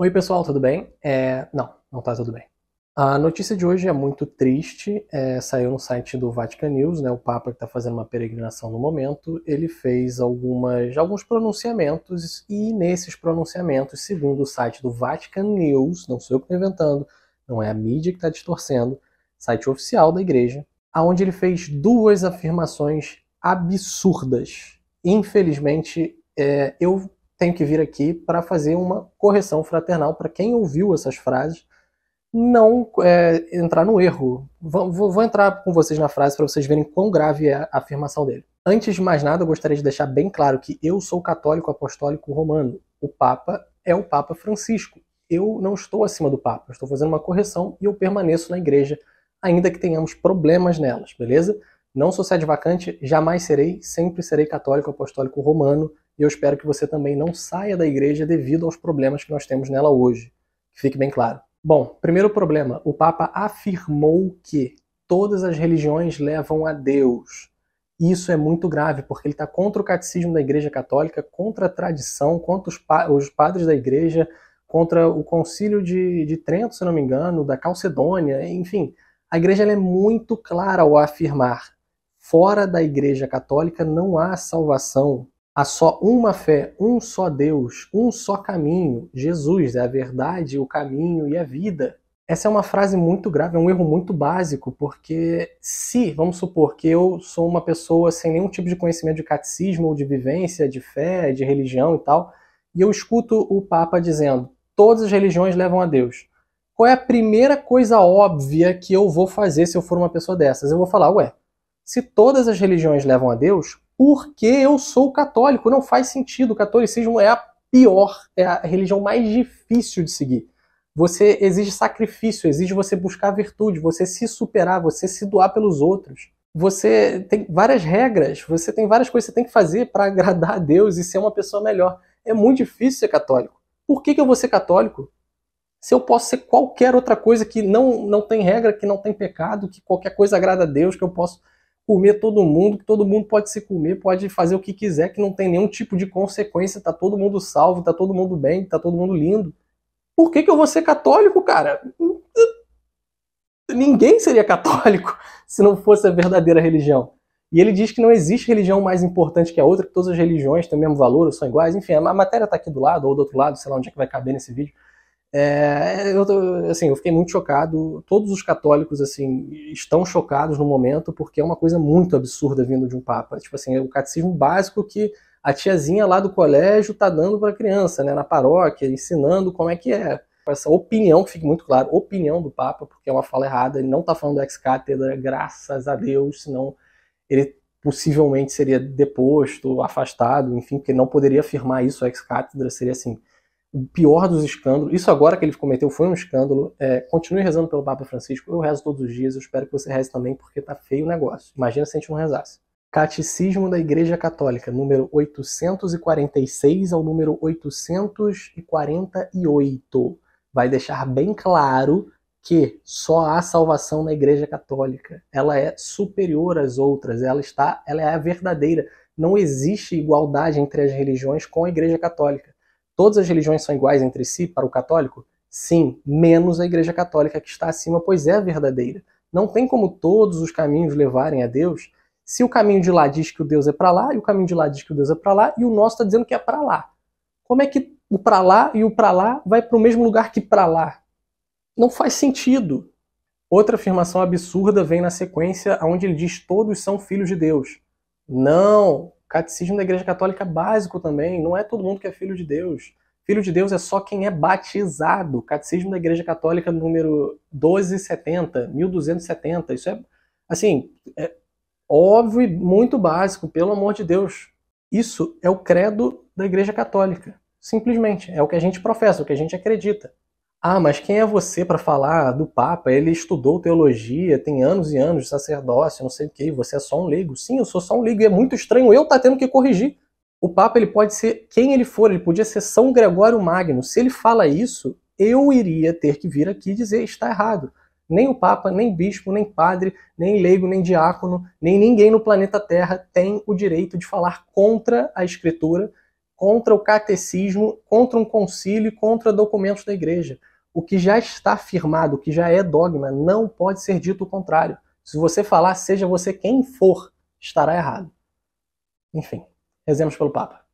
Oi, pessoal, tudo bem? É... Não, não está tudo bem. A notícia de hoje é muito triste, é... saiu no site do Vatican News, né? O Papa que está fazendo uma peregrinação no momento, ele fez algumas, alguns pronunciamentos e nesses pronunciamentos, segundo o site do Vatican News, não sou eu que estou inventando, não é a mídia que está distorcendo, site oficial da igreja, aonde ele fez duas afirmações absurdas. Infelizmente, é... eu tenho que vir aqui para fazer uma correção fraternal para quem ouviu essas frases não é, entrar no erro. Vou, vou, entrar com vocês na frase para vocês verem quão grave é a afirmação dele. Antes de mais nada, eu gostaria de deixar bem claro que eu sou católico apostólico romano. O Papa é o Papa Francisco. Eu não estou acima do Papa, eu estou fazendo uma correção e eu permaneço na igreja, ainda que tenhamos problemas nelas, beleza? Não sou sede vacante, jamais serei, sempre serei católico apostólico romano e eu espero que você também não saia da igreja devido aos problemas que nós temos nela hoje. Que fique bem claro. Bom, primeiro problema: o Papa afirmou que todas as religiões levam a Deus. Isso é muito grave, porque ele está contra o catecismo da Igreja Católica, contra a tradição, contra os, pa os padres da Igreja, contra o Concílio de, de, Trento, se não me engano, da Calcedônia, enfim. A Igreja é muito clara ao afirmar: fora da Igreja Católica não há salvação. Há só uma fé, um só Deus, um só caminho. Jesus é a verdade, o caminho e a vida. Essa é uma frase muito grave, é um erro muito básico, porque se, vamos supor, que eu sou uma pessoa sem nenhum tipo de conhecimento de catecismo ou de vivência, de fé, de religião e tal, e eu escuto o Papa dizendo: todas as religiões levam a Deus. Qual é a primeira coisa óbvia que eu vou fazer se eu for uma pessoa dessas? Eu vou falar: ué, se todas as religiões levam a Deus, porque eu sou católico. Não faz sentido. O catolicismo é a pior, é a religião mais difícil de seguir. Você exige sacrifício, exige você buscar virtude, você se superar, você se doar pelos outros. Você tem várias regras, você tem várias coisas que você tem que fazer para agradar a Deus e ser uma pessoa melhor. É muito difícil ser católico. Por que, que eu vou ser católico? se eu posso ser qualquer outra coisa que não, não tem regra, que não tem pecado, que qualquer coisa agrada a Deus, que eu posso comer todo mundo, que todo mundo pode se comer, pode fazer o que quiser, que não tem nenhum tipo de consequência, tá todo mundo salvo, tá todo mundo bem, tá todo mundo lindo. Por que, que eu vou ser católico, cara? Ninguém seria católico se não fosse a verdadeira religião. E ele diz que não existe religião mais importante que a outra, que todas as religiões têm o mesmo valor, são iguais, enfim, a matéria está aqui do lado ou do outro lado, sei lá onde é que vai caber nesse vídeo. É, eu, assim, eu fiquei muito chocado. Todos os católicos assim estão chocados no momento porque é uma coisa muito absurda vindo de um papa. Tipo assim, é o catecismo básico que a tiazinha lá do colégio tá dando para a criança, né, na paróquia, ensinando como é que é. Essa opinião, que fique muito claro, opinião do papa, porque é uma fala errada. Ele não tá falando ex cátedra, graças a Deus, senão ele possivelmente seria deposto, afastado, enfim, porque não poderia afirmar isso ex cátedra, seria assim o pior dos escândalos. Isso agora que ele cometeu foi um escândalo. É, continue rezando pelo Papa Francisco. Eu rezo todos os dias. Eu espero que você reze também, porque tá feio o negócio. Imagina se a gente não rezasse. Catecismo da Igreja Católica, número 846 ao número 848. Vai deixar bem claro que só há salvação na Igreja Católica. Ela é superior às outras, ela está, ela é a verdadeira. Não existe igualdade entre as religiões com a Igreja Católica. Todas as religiões são iguais entre si para o católico? Sim, menos a Igreja Católica que está acima, pois é a verdadeira. Não tem como todos os caminhos levarem a Deus, se o caminho de lá diz que o Deus é para lá, e o caminho de lá diz que o Deus é para lá, e o nosso está dizendo que é para lá. Como é que o para lá e o para lá vai para o mesmo lugar que para lá? Não faz sentido. Outra afirmação absurda vem na sequência, onde ele diz todos são filhos de Deus. Não, catecismo da Igreja Católica é básico também, não é todo mundo que é filho de Deus. Filho de Deus é só quem é batizado. Catecismo da Igreja Católica número 1270, 1270. Isso é, assim, é óbvio e muito básico, pelo amor de Deus. Isso é o credo da Igreja Católica. Simplesmente, é o que a gente professa, o que a gente acredita. Ah, mas quem é você para falar do Papa? Ele estudou teologia, tem anos e anos de sacerdócio, não sei o que, você é só um leigo. Sim, eu sou só um leigo, e é muito estranho eu estar tá tendo que corrigir. O Papa ele pode ser quem ele for, ele podia ser São Gregório Magno. Se ele fala isso, eu iria ter que vir aqui dizer está errado. Nem o Papa, nem bispo, nem padre, nem leigo, nem diácono, nem ninguém no planeta Terra tem o direito de falar contra a Escritura, contra o catecismo, contra um concílio, contra documentos da Igreja o que já está afirmado, o que já é dogma, não pode ser dito o contrário. Se você falar, seja você quem for, estará errado. Enfim, rezemos pelo Papa.